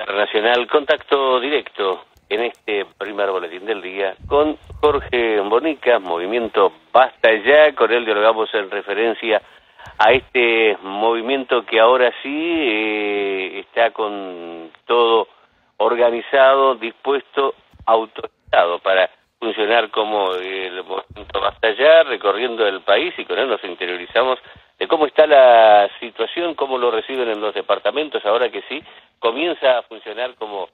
Internacional, contacto directo en este primer boletín del día con Jorge Bonica, Movimiento Basta Ya, con él dialogamos en referencia a este movimiento que ahora sí eh, está con todo organizado, dispuesto, autorizado para funcionar como el movimiento Basta Ya, recorriendo el país y con él nos interiorizamos de cómo está la situación, cómo lo reciben en los departamentos, ahora que sí comienza a funcionar como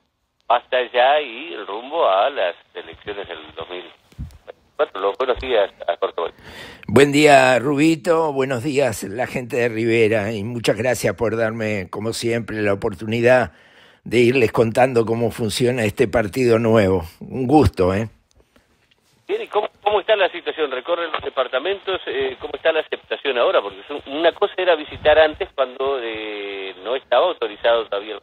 hasta allá y rumbo a las elecciones del 2024. Los buenos días a Corto Buen día, Rubito. Buenos días, la gente de Rivera. Y muchas gracias por darme, como siempre, la oportunidad de irles contando cómo funciona este partido nuevo. Un gusto, ¿eh? Bien, ¿y cómo, está la situación? ¿Recorren los departamentos? Eh, ¿Cómo está la aceptación ahora? Porque una cosa era visitar antes cuando eh, no estaba autorizado todavía el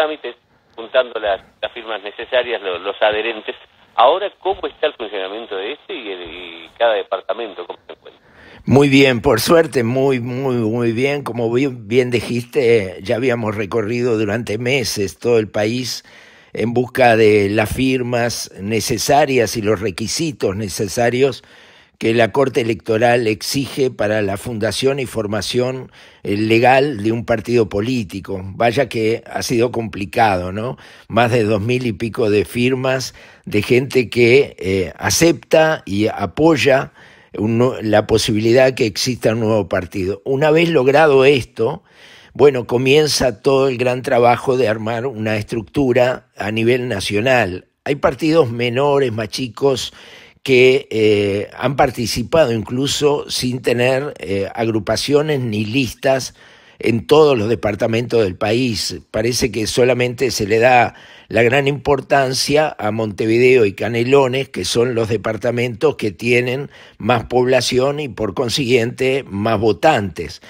trámites, juntando las, firmas necesarias, los, adherentes. Ahora, ¿cómo está el funcionamiento de este y, el, cada departamento? Muy bien, por suerte, muy, muy, muy bien. Como bien dijiste, ya habíamos recorrido durante meses todo el país en busca de las firmas necesarias y los requisitos necesarios que la Corte Electoral exige para la fundación y formación eh, legal de un partido político. Vaya que ha sido complicado, ¿no? Más de dos mil y pico de firmas de gente que eh, acepta y apoya la posibilidad que exista un nuevo partido. Una vez logrado esto, bueno, comienza todo el gran trabajo de armar una estructura a nivel nacional. Hay partidos menores, más chicos, que eh, han participado incluso sin tener eh, agrupaciones ni listas en todos los departamentos del país. Parece que solamente se le da la gran importancia a Montevideo y Canelones, que son los departamentos que tienen más población y por consiguiente más votantes.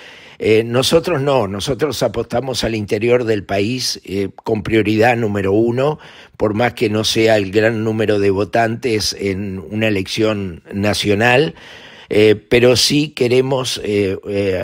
Eh, nosotros no, nosotros apostamos al interior del país eh, con prioridad número uno, por más que no sea el gran número de votantes en una elección nacional. Eh, pero sí queremos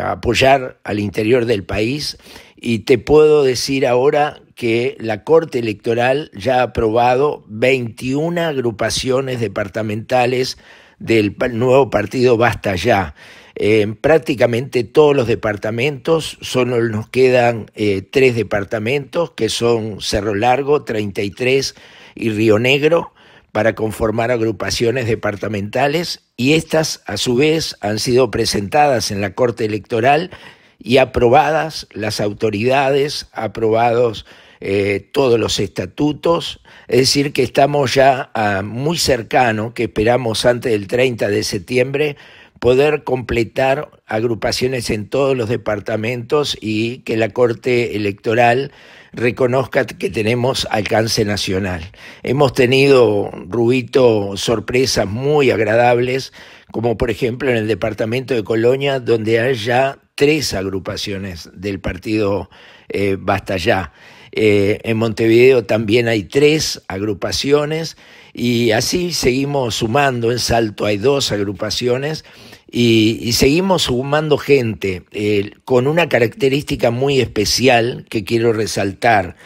apoyar al interior del país y te puedo decir ahora que la Corte Electoral ya ha aprobado 21 agrupaciones departamentales del nuevo partido Basta Ya en prácticamente todos los departamentos, solo nos quedan eh, tres departamentos, que son Cerro Largo, 33 y Río Negro, para conformar agrupaciones departamentales y estas, a su vez, han sido presentadas en la Corte Electoral y aprobadas las autoridades, aprobados eh, todos los estatutos, es decir, que estamos ya ah, muy cercano, que esperamos antes del 30 de septiembre, poder completar agrupaciones en todos los departamentos y que la Corte Electoral reconozca que tenemos alcance nacional. Hemos tenido, Rubito, sorpresas muy agradables, como por ejemplo en el departamento de Colonia, donde hay ya tres agrupaciones del partido eh, Basta Ya. Eh, en Montevideo también hay tres agrupaciones y así seguimos sumando. En Salto hay dos agrupaciones y, seguimos sumando gente eh, con una característica muy especial que quiero resaltar.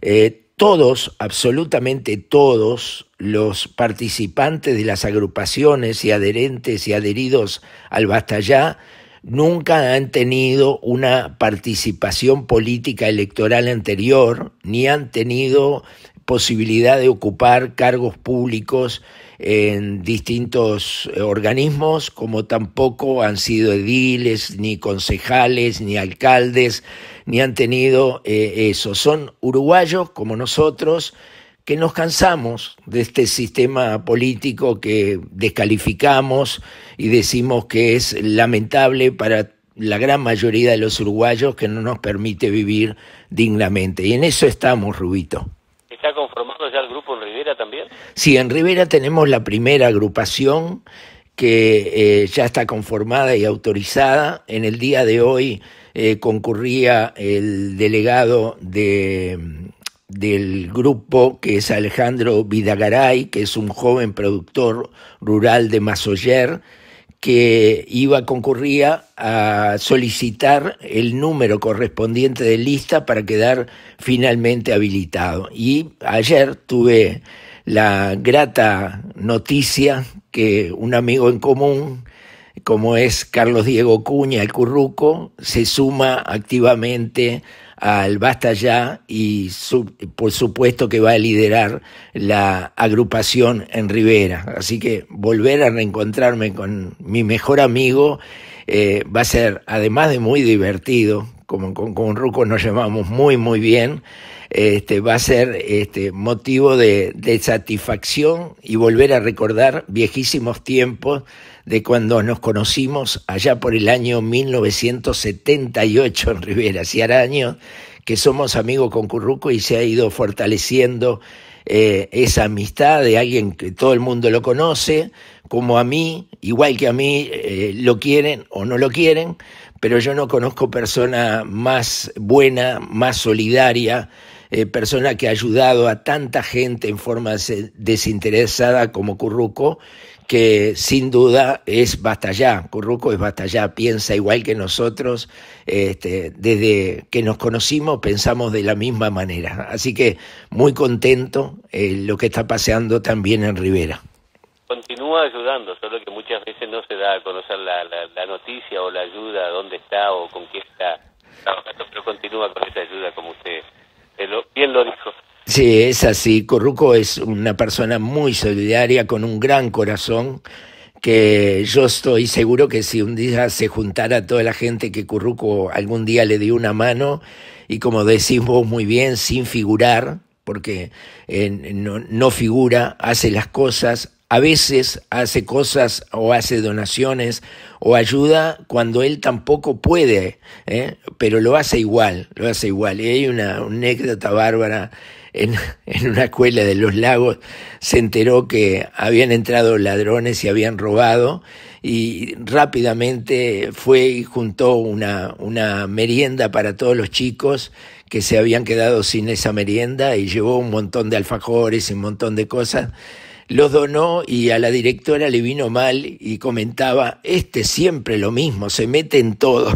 Eh, todos, absolutamente todos los participantes de las agrupaciones y adherentes y adheridos al Basta Ya nunca han tenido una participación política electoral anterior, ni han tenido posibilidad de ocupar cargos públicos en distintos organismos, como tampoco han sido ediles, ni concejales, ni alcaldes, ni han tenido eh, eso. Son uruguayos como nosotros que nos cansamos de este sistema político que descalificamos y decimos que es lamentable para la gran mayoría de los uruguayos que no nos permite vivir dignamente. Y en eso estamos, Rubito. ¿Está conformado ya el grupo en Rivera también? Sí, en Rivera tenemos la primera agrupación que eh, ya está conformada y autorizada. En el día de hoy eh, concurría el delegado de del grupo, que es Alejandro Vidagaray, que es un joven productor rural de Masoyer, que iba, concurría a solicitar el número correspondiente de lista para quedar finalmente habilitado. Y ayer tuve la grata noticia que un amigo en común, como es Carlos Diego Cuña, el curruco, se suma activamente al Basta Ya y por supuesto que va a liderar la agrupación en Rivera. Así que volver a reencontrarme con mi mejor amigo eh, va a ser, además de muy divertido, como con, Ruco nos llamamos muy, muy bien, este, va a ser este, motivo de satisfacción y volver a recordar viejísimos tiempos de cuando nos conocimos allá por el año 1978 en Rivera, y años que somos amigos con Curruco y se ha ido fortaleciendo eh, esa amistad de alguien que todo el mundo lo conoce, como a mí, igual que a mí, eh, lo quieren o no lo quieren, pero yo no conozco persona más buena, más solidaria, eh, persona que ha ayudado a tanta gente en forma desinteresada como Curruco, que sin duda es Batallá, Curruco es Batallá, piensa igual que nosotros, este, desde que nos conocimos pensamos de la misma manera. Así que muy contento eh, lo que está paseando también en Rivera. Continúa ayudando, solo que muchas veces no se da a conocer la, la noticia o la ayuda, dónde está o con quién está, pero continúa con esa ayuda como usted bien lo dijo. Sí, es así. Curruco es una persona muy solidaria, con un gran corazón, que yo estoy seguro que si un día se juntara toda la gente que Curruco algún día le dio una mano, y como decís vos muy bien, sin figurar, porque eh, no figura, hace las cosas, a veces hace cosas o hace donaciones o ayuda cuando él tampoco puede, ¿eh? pero lo hace igual, lo hace igual. Y hay una anécdota bárbara. En, una escuela de los lagos se enteró que habían entrado ladrones y habían robado y rápidamente fue y juntó una, una merienda para todos los chicos que se habían quedado sin esa merienda y llevó un montón de alfajores y un montón de cosas los donó y a la directora le vino mal y comentaba, este siempre lo mismo, se mete en todo.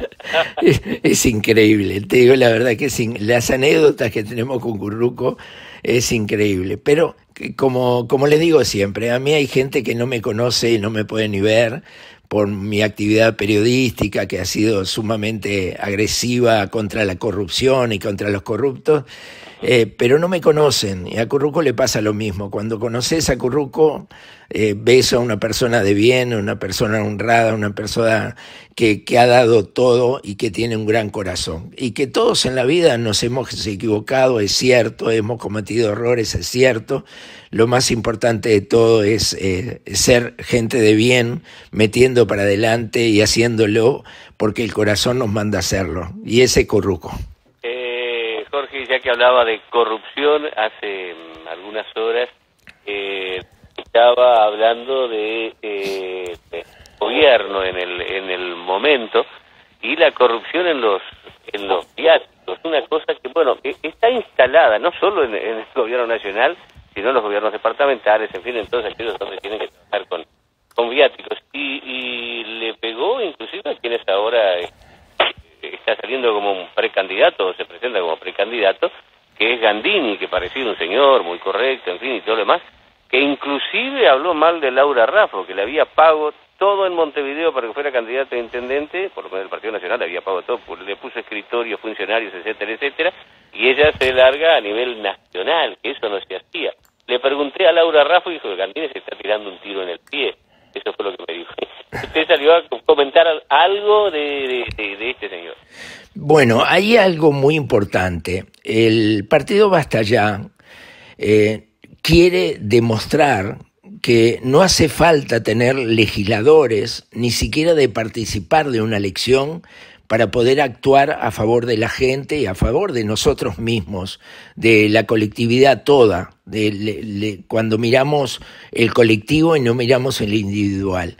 es, increíble, te digo la verdad que las anécdotas que tenemos con Curruco es increíble. Pero como, como les digo siempre, a mí hay gente que no me conoce y no me puede ni ver por mi actividad periodística que ha sido sumamente agresiva contra la corrupción y contra los corruptos. Eh, pero no me conocen. Y a Curruco le pasa lo mismo. Cuando conoces a Curruco, eh, ves a una persona de bien, una persona honrada, una persona que, ha dado todo y que tiene un gran corazón. Y que todos en la vida nos hemos equivocado, es cierto, hemos cometido errores, es cierto. Lo más importante de todo es eh, ser gente de bien, metiendo para adelante y haciéndolo porque el corazón nos manda a hacerlo. Y ese Curruco que hablaba de corrupción hace mm, algunas horas, estaba hablando de, eh, gobierno en el, en el momento y la corrupción en los, en los viáticos, una cosa que, bueno, está instalada no solo en, el gobierno nacional, sino en los gobiernos departamentales, en fin, entonces aquellos donde tienen que trabajar con, con viáticos. Y, y le pegó inclusive a quienes ahora está saliendo como un precandidato, o se presenta como precandidato, que es Gandini, que parecía un señor muy correcto, en fin, y todo lo demás, que inclusive habló mal de Laura Raffo, que le había pago todo en Montevideo para que fuera candidata a intendente, por lo menos el Partido Nacional le había pagado todo, pues, le puso escritorios, funcionarios, etcétera, etcétera, y ella se larga a nivel nacional, que eso no se hacía. Le pregunté a Laura Raffo y dijo, que Gandini se está tirando un tiro en el pie eso fue lo que me dijo. Usted salió a comentar algo de, este señor. Bueno, hay algo muy importante. El partido Basta Ya eh, quiere demostrar que no hace falta tener legisladores, ni siquiera de participar de una elección para poder actuar a favor de la gente y a favor de nosotros mismos, de la colectividad toda, de, cuando miramos el colectivo y no miramos el individual.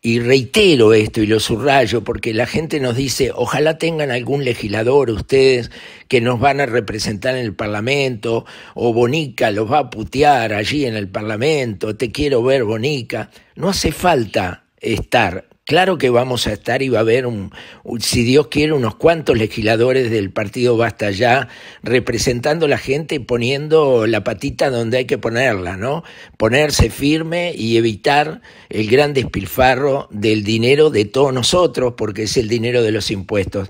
Y reitero esto y lo subrayo porque la gente nos dice, ojalá tengan algún legislador ustedes que nos van a representar en el Parlamento, o Bonica los va a putear allí en el Parlamento, te quiero ver Bonica. No hace falta estar Claro que vamos a estar y va a haber, un, si Dios quiere, unos cuantos legisladores del partido Basta Ya representando a la gente y poniendo la patita donde hay que ponerla, ¿no? Ponerse firme y evitar el gran despilfarro del dinero de todos nosotros, porque es el dinero de los impuestos.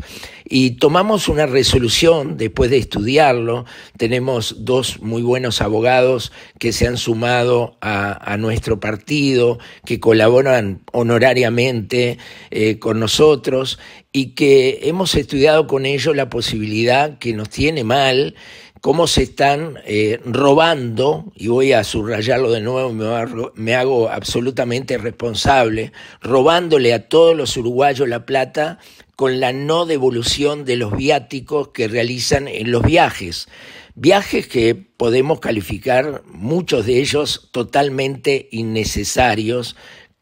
Y tomamos una resolución después de estudiarlo. Tenemos dos muy buenos abogados que se han sumado a, nuestro partido, que colaboran honorariamente eh, con nosotros y que hemos estudiado con ellos la posibilidad que nos tiene mal cómo se están eh, robando, y voy a subrayarlo de nuevo, me hago absolutamente responsable, robándole a todos los uruguayos la plata con la no devolución de los viáticos que realizan en los viajes. Viajes que podemos calificar, muchos de ellos totalmente innecesarios,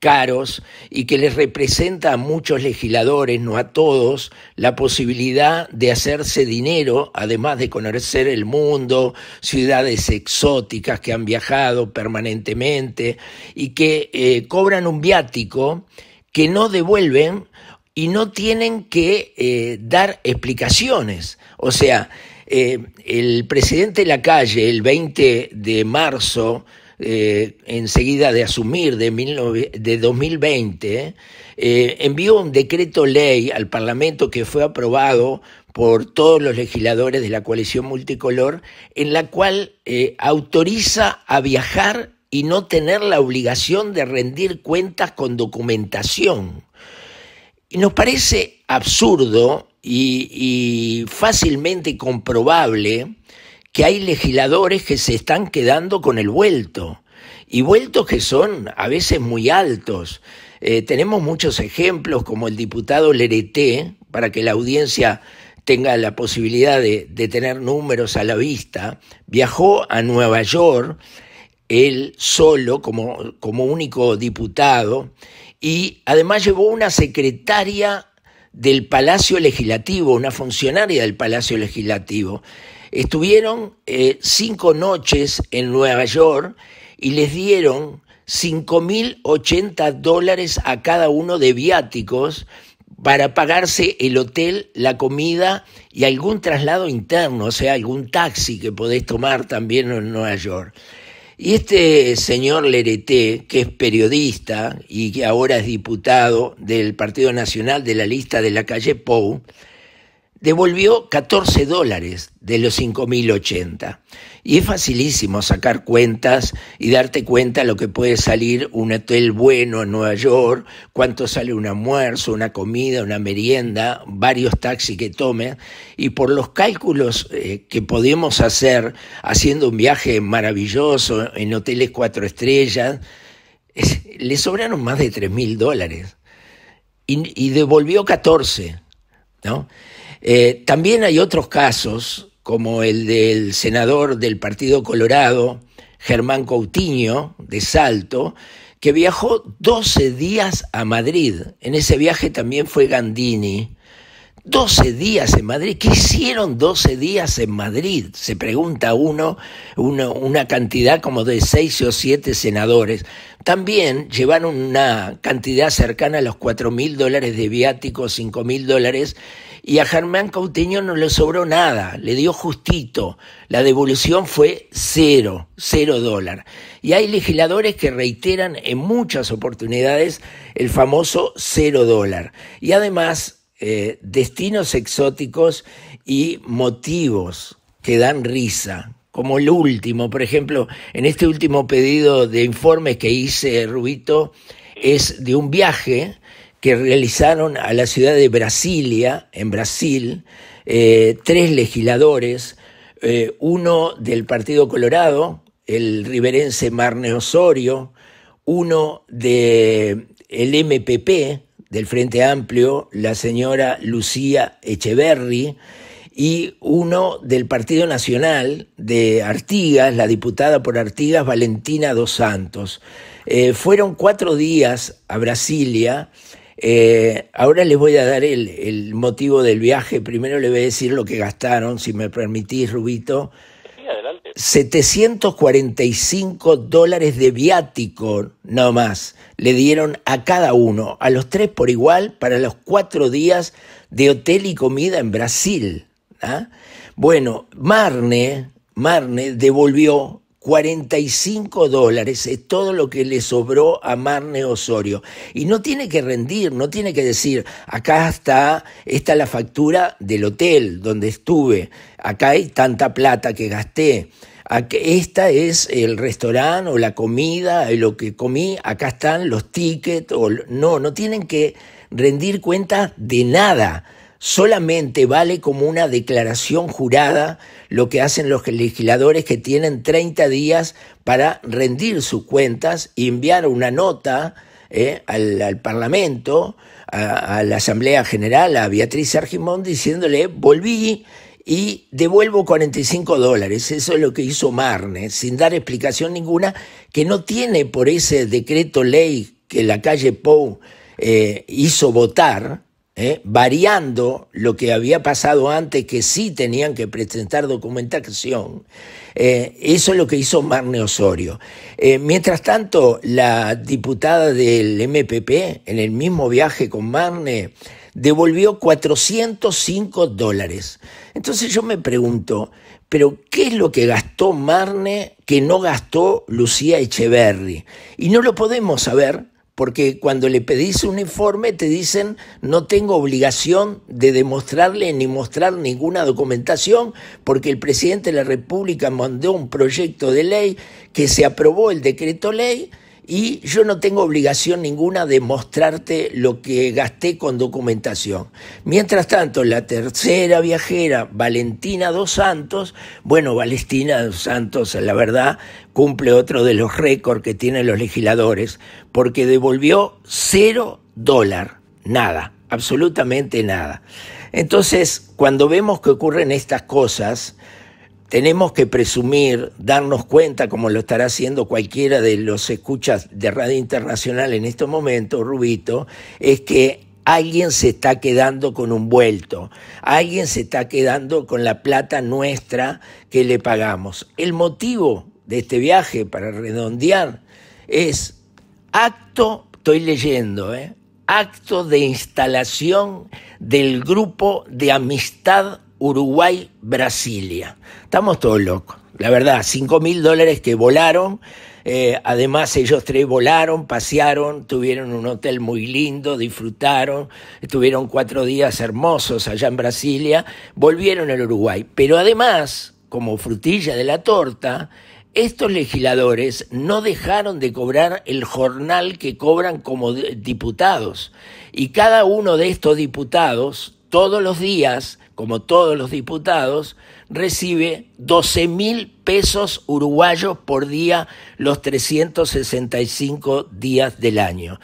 caros y que les representa a muchos legisladores, no a todos, la posibilidad de hacerse dinero, además de conocer el mundo, ciudades exóticas que han viajado permanentemente y que eh, cobran un viático que no devuelven y no tienen que eh, dar explicaciones. O sea, eh, el presidente la de calle el 20 de marzo, eh, enseguida de asumir, de, 2020, eh, envió un decreto ley al Parlamento que fue aprobado por todos los legisladores de la coalición multicolor, en la cual eh, autoriza a viajar y no tener la obligación de rendir cuentas con documentación. Y nos parece absurdo y, y fácilmente comprobable que hay legisladores que se están quedando con el vuelto y vueltos que son a veces muy altos. Eh, tenemos muchos ejemplos como el diputado Lereté, para que la audiencia tenga la posibilidad de, tener números a la vista, viajó a Nueva York él solo como, como único diputado y además llevó una secretaria del Palacio Legislativo, una funcionaria del Palacio Legislativo. Estuvieron eh, cinco noches en Nueva York y les dieron 5.080 dólares a cada uno de viáticos para pagarse el hotel, la comida y algún traslado interno, o sea, algún taxi que podés tomar también en Nueva York. Y este señor Lereté, que es periodista y que ahora es diputado del Partido Nacional de la lista de la calle Pou, devolvió 14 dólares de los 5.080. Y es facilísimo sacar cuentas y darte cuenta lo que puede salir un hotel bueno en Nueva York, cuánto sale un almuerzo, una comida, una merienda, varios taxis que tome. Y por los cálculos eh, que podemos hacer haciendo un viaje maravilloso en hoteles cuatro estrellas, le sobraron más de 3.000 dólares. Y, y devolvió 14, ¿no? Eh, también hay otros casos, como el del senador del Partido Colorado, Germán Coutinho, de Salto, que viajó 12 días a Madrid. En ese viaje también fue Gandini. 12 días en Madrid. ¿Qué hicieron 12 días en Madrid? Se pregunta uno, una cantidad como de 6 o 7 senadores. También llevaron una cantidad cercana a los 4 mil dólares de viáticos, 5 mil dólares, y a Germán Cauteño no le sobró nada, le dio justito. La devolución fue cero, cero dólar. Y hay legisladores que reiteran en muchas oportunidades el famoso cero dólar. Y además, eh, destinos exóticos y motivos que dan risa, como el último, por ejemplo, en este último pedido de informe que hice, Rubito, es de un viaje que realizaron a la ciudad de Brasilia, en Brasil, eh, tres legisladores, eh, uno del Partido Colorado, el riverense Marne Osorio, uno del MPP, del Frente Amplio, la señora Lucía Echeverri, y uno del Partido Nacional de Artigas, la diputada por Artigas, Valentina Dos Santos. Eh, fueron cuatro días a Brasilia eh, ahora les voy a dar el, motivo del viaje. Primero les voy a decir lo que gastaron, si me permitís, Rubito. adelante. 745 dólares de viático, no más, le dieron a cada uno, a los tres por igual, para los cuatro días de hotel y comida en Brasil. ¿ah? Bueno, Marne, Marne devolvió 45 dólares es todo lo que le sobró a Marne Osorio. Y no tiene que rendir, no tiene que decir, acá está, esta la factura del hotel donde estuve, acá hay tanta plata que gasté, esta es el restaurante o la comida, lo que comí, acá están los tickets, o, no, no tienen que rendir cuenta de nada solamente vale como una declaración jurada lo que hacen los legisladores que tienen 30 días para rendir sus cuentas y enviar una nota eh, al, Parlamento, a, la Asamblea General, a Beatriz Argimón, diciéndole, volví y devuelvo 45 dólares. Eso es lo que hizo Marne, sin dar explicación ninguna, que no tiene por ese decreto ley que la calle Pou eh, hizo votar, ¿eh? variando lo que había pasado antes, que sí tenían que presentar documentación. Eh, eso es lo que hizo Marne Osorio. Eh, mientras tanto, la diputada del MPP, en el mismo viaje con Marne, devolvió 405 dólares. Entonces yo me pregunto, pero ¿qué es lo que gastó Marne que no gastó Lucía Echeverri? Y no lo podemos saber porque cuando le pedís un informe te dicen no tengo obligación de demostrarle ni mostrar ninguna documentación, porque el presidente de la República mandó un proyecto de ley que se aprobó el decreto ley y yo no tengo obligación ninguna de mostrarte lo que gasté con documentación. Mientras tanto, la tercera viajera, Valentina Dos Santos, bueno, Valentina Dos Santos, la verdad, cumple otro de los récords que tienen los legisladores, porque devolvió cero dólar, nada, absolutamente nada. Entonces, cuando vemos que ocurren estas cosas, tenemos que presumir, darnos cuenta, como lo estará haciendo cualquiera de los escuchas de Radio Internacional en este momento, Rubito, es que alguien se está quedando con un vuelto, alguien se está quedando con la plata nuestra que le pagamos. El motivo de este viaje, para redondear, es acto, estoy leyendo, ¿eh? acto de instalación del grupo de amistad Uruguay-Brasilia. Estamos todos locos. La verdad, 5 mil dólares que volaron. Eh, además, ellos tres volaron, pasearon, tuvieron un hotel muy lindo, disfrutaron, estuvieron cuatro días hermosos allá en Brasilia, volvieron al Uruguay. Pero además, como frutilla de la torta, estos legisladores no dejaron de cobrar el jornal que cobran como diputados. Y cada uno de estos diputados, todos los días, como todos los diputados, recibe 12 mil pesos uruguayos por día los 365 días del año.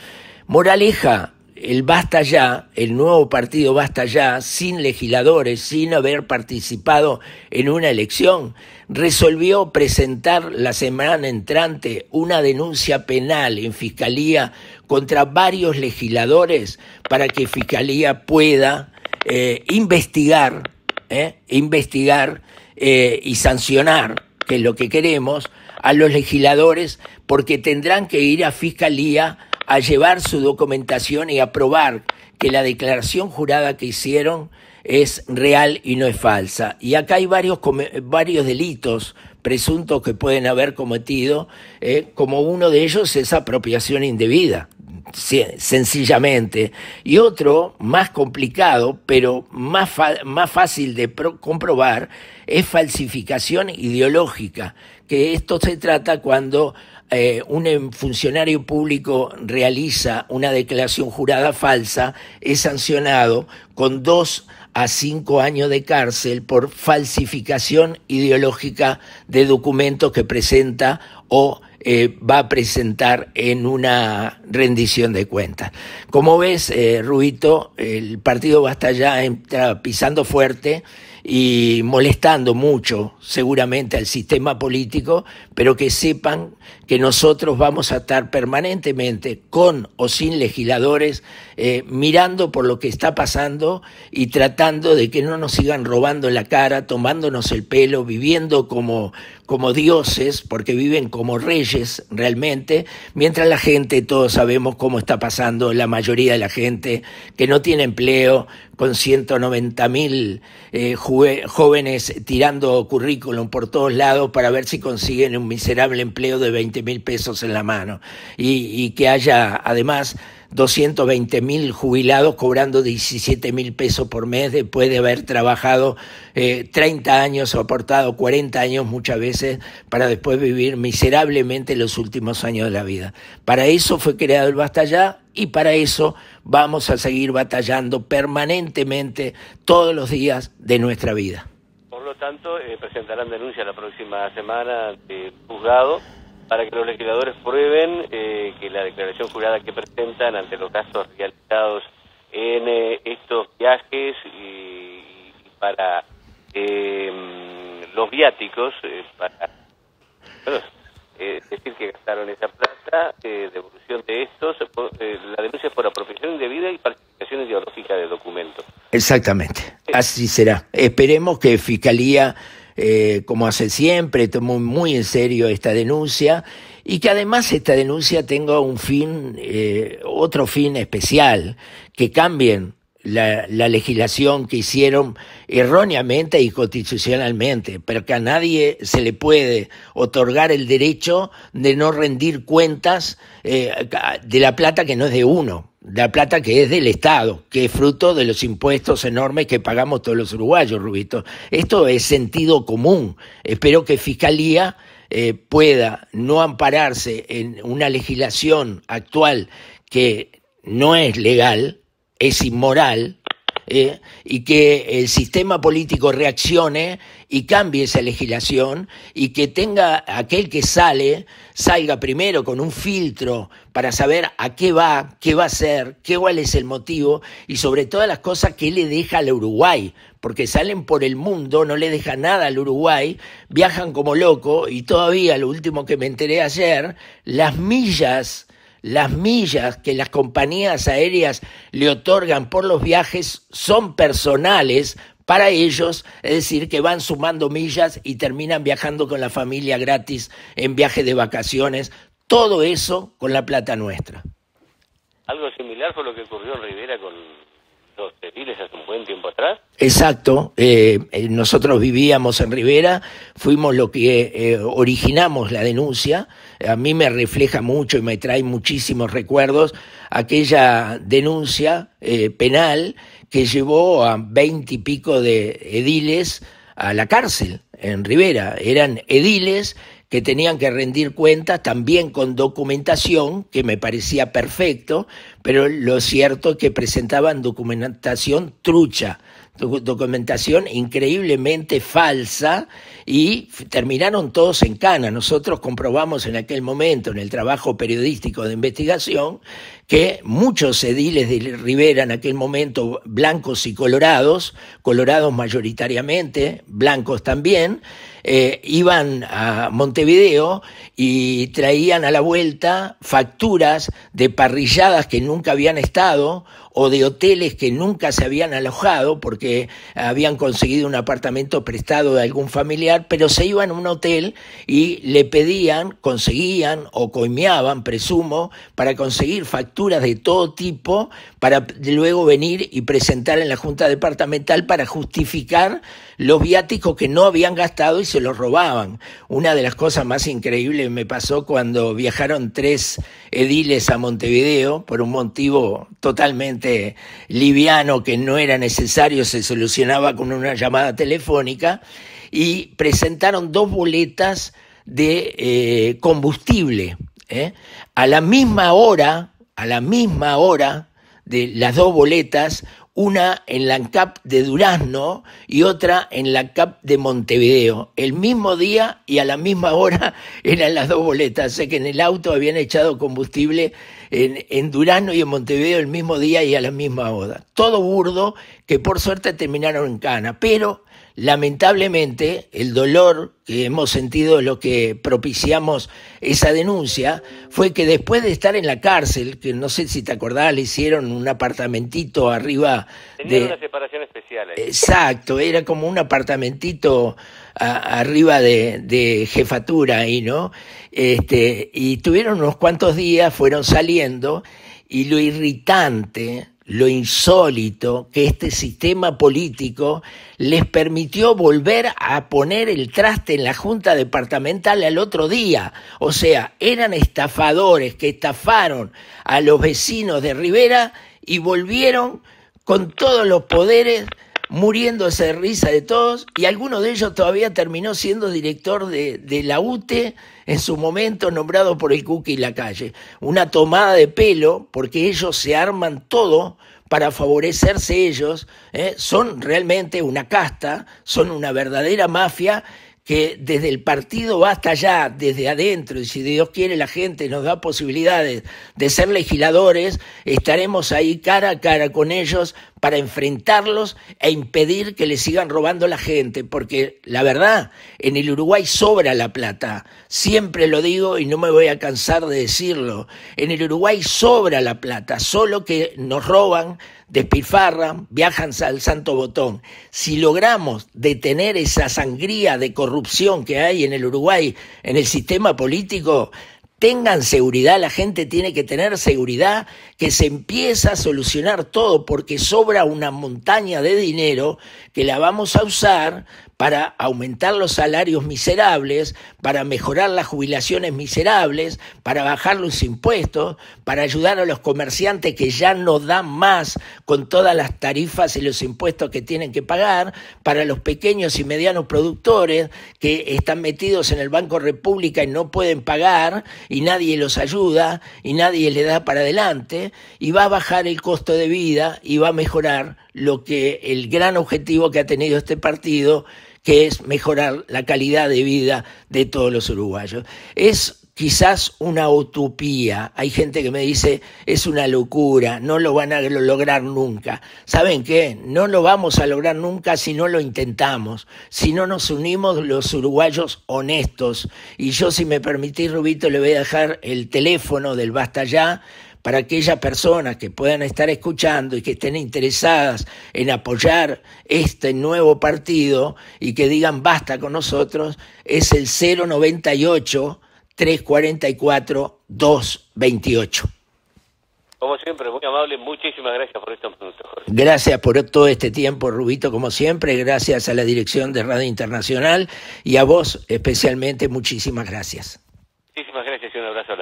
Moraleja, el Basta Ya, el nuevo partido Basta Ya, sin legisladores, sin haber participado en una elección, resolvió presentar la semana entrante una denuncia penal en Fiscalía contra varios legisladores para que Fiscalía pueda eh, investigar, eh, investigar eh, y sancionar, que es lo que queremos, a los legisladores porque tendrán que ir a fiscalía a llevar su documentación y a probar que la declaración jurada que hicieron es real y no es falsa. Y acá hay varios, varios delitos presuntos que pueden haber cometido, eh, como uno de ellos es apropiación indebida sencillamente, y otro más complicado, pero más, más fácil de comprobar, es falsificación ideológica, que esto se trata cuando eh, un em, funcionario público realiza una declaración jurada falsa, es sancionado con dos a cinco años de cárcel por falsificación ideológica de documentos que presenta o eh, va a presentar en una rendición de cuentas. Como ves, eh, Rubito, el partido va estar ya pisando fuerte y molestando mucho seguramente al sistema político, pero que sepan que nosotros vamos a estar permanentemente, con o sin legisladores, eh, mirando por lo que está pasando y tratando de que no nos sigan robando la cara, tomándonos el pelo, viviendo como, como dioses, porque viven como reyes realmente, mientras la gente, todos sabemos cómo está pasando, la mayoría de la gente que no tiene empleo, con 190 mil eh, jóvenes tirando currículum por todos lados para ver si consiguen un miserable empleo de 20 mil pesos en la mano y, que haya además 220 mil jubilados cobrando 17 mil pesos por mes después de haber trabajado 30 eh, años o aportado 40 años muchas veces para después vivir miserablemente los últimos años de la vida. Para eso fue creado el ya y para eso vamos a seguir batallando permanentemente todos los días de nuestra vida. Por lo tanto, eh, presentarán denuncia la próxima semana de juzgado para que los legisladores prueben eh, que la declaración jurada que presentan ante los casos realizados en eh, estos viajes y, para em, los viáticos, eh, para decir que gastaron esa plata, devolución de estos, la denuncia por apropiación indebida y participación ideológica de documento. Exactamente, así será. Esperemos que Fiscalía eh, como hace siempre, tomó muy en serio esta denuncia y que además esta denuncia tenga un fin, eh, otro fin especial, que cambien la, legislación que hicieron erróneamente y constitucionalmente, pero que a nadie se le puede otorgar el derecho de no rendir cuentas eh, de la plata que no es de uno, de la plata que es del Estado, que es fruto de los impuestos enormes que pagamos todos los uruguayos, Rubito. Esto es sentido común. Espero que Fiscalía... Eh, pueda no ampararse en una legislación actual que no es legal, es inmoral, ¿eh? y que el sistema político reaccione y cambie esa legislación y que tenga aquel que sale, salga primero con un filtro para saber a qué va, qué va a hacer, qué cuál es el motivo y sobre todas las cosas que le deja al Uruguay, porque salen por el mundo, no le deja nada al Uruguay, viajan como loco y todavía, lo último que me enteré ayer, las millas las millas que las compañías aéreas le otorgan por los viajes son personales para ellos, es decir, que van sumando millas y terminan viajando con la familia gratis en viaje de vacaciones, todo eso con la plata nuestra. Algo similar fue lo que ocurrió en Rivera con los civiles hace un buen tiempo atrás. Exacto, eh, eh, nosotros vivíamos en Rivera, fuimos lo que eh, originamos la denuncia a mí me refleja mucho y me trae muchísimos recuerdos aquella denuncia eh, penal que llevó a veinte y pico de ediles a la cárcel en Rivera. Eran ediles que tenían que rendir cuentas también con documentación, que me parecía perfecto, pero lo cierto es que presentaban documentación trucha documentación increíblemente falsa y terminaron todos en cana. Nosotros comprobamos en aquel momento, en el trabajo periodístico de investigación, que muchos ediles de Rivera en aquel momento, blancos y colorados, colorados mayoritariamente, blancos también, eh, iban a Montevideo y traían a la vuelta facturas de parrilladas que nunca habían estado o de hoteles que nunca se habían alojado porque habían conseguido un apartamento prestado de algún familiar, pero se iban a un hotel y le pedían, conseguían o coimeaban, presumo, para conseguir facturas de todo tipo para luego venir y presentar en la Junta Departamental para justificar los viáticos que no habían gastado y se los robaban. Una de las cosas más increíbles me pasó cuando viajaron tres ediles a Montevideo por un motivo totalmente liviano que no era necesario se solucionaba con una llamada telefónica y presentaron dos boletas de eh, combustible. ¿eh? A la misma hora, a la misma hora de las dos boletas, una en la CAP de Durazno y otra en la CAP de Montevideo, el mismo día y a la misma hora eran las dos boletas, sé que en el auto habían echado combustible en, en Durazno y en Montevideo el mismo día y a la misma hora. Todo burdo que por suerte terminaron en Cana, pero Lamentablemente, el dolor que hemos sentido lo que propiciamos esa denuncia fue que después de estar en la cárcel, que no sé si te acordás, le hicieron un apartamentito arriba Tenía de una separación especial. Ahí. Exacto, era como un apartamentito arriba de, jefatura ahí, ¿no? Este, y tuvieron unos cuantos días, fueron saliendo y lo irritante lo insólito que este sistema político les permitió volver a poner el traste en la Junta Departamental al otro día. O sea, eran estafadores que estafaron a los vecinos de Rivera y volvieron con todos los poderes ...muriendo de risa de todos, y alguno de ellos todavía terminó siendo director de, la UTE, en su momento nombrado por el Cuque y la calle. Una tomada de pelo, porque ellos se arman todo para favorecerse ellos, ¿eh? son realmente una casta, son una verdadera mafia que desde el partido va hasta allá, desde adentro, y si Dios quiere la gente nos da posibilidades de ser legisladores, estaremos ahí cara a cara con ellos para enfrentarlos e impedir que le sigan robando la gente, porque la verdad, en el Uruguay sobra la plata. Siempre lo digo y no me voy a cansar de decirlo. En el Uruguay sobra la plata, solo que nos roban, despilfarran, viajan al santo botón. Si logramos detener esa sangría de corrupción que hay en el Uruguay, en el sistema político, tengan seguridad, la gente tiene que tener seguridad, que se empieza a solucionar todo porque sobra una montaña de dinero que la vamos a usar para aumentar los salarios miserables, para mejorar las jubilaciones miserables, para bajar los impuestos, para ayudar a los comerciantes que ya no dan más con todas las tarifas y los impuestos que tienen que pagar, para los pequeños y medianos productores que están metidos en el Banco República y no pueden pagar y nadie los ayuda y nadie les da para adelante y va a bajar el costo de vida y va a mejorar lo que el gran objetivo que ha tenido este partido que es mejorar la calidad de vida de todos los uruguayos. Es quizás una utopía. Hay gente que me dice, es una locura, no lo van a lograr nunca. ¿Saben qué? No lo vamos a lograr nunca si no lo intentamos, si no nos unimos los uruguayos honestos. Y yo, si me permitís, Rubito, le voy a dejar el teléfono del Basta Ya para aquellas personas que puedan estar escuchando y que estén interesadas en apoyar este nuevo partido y que digan basta con nosotros, es el 098 344 228. Como siempre, muy amable, muchísimas gracias por este minutos. Gracias por todo este tiempo, Rubito, como siempre, gracias a la dirección de Radio Internacional y a vos especialmente, muchísimas gracias. Muchísimas gracias y un abrazo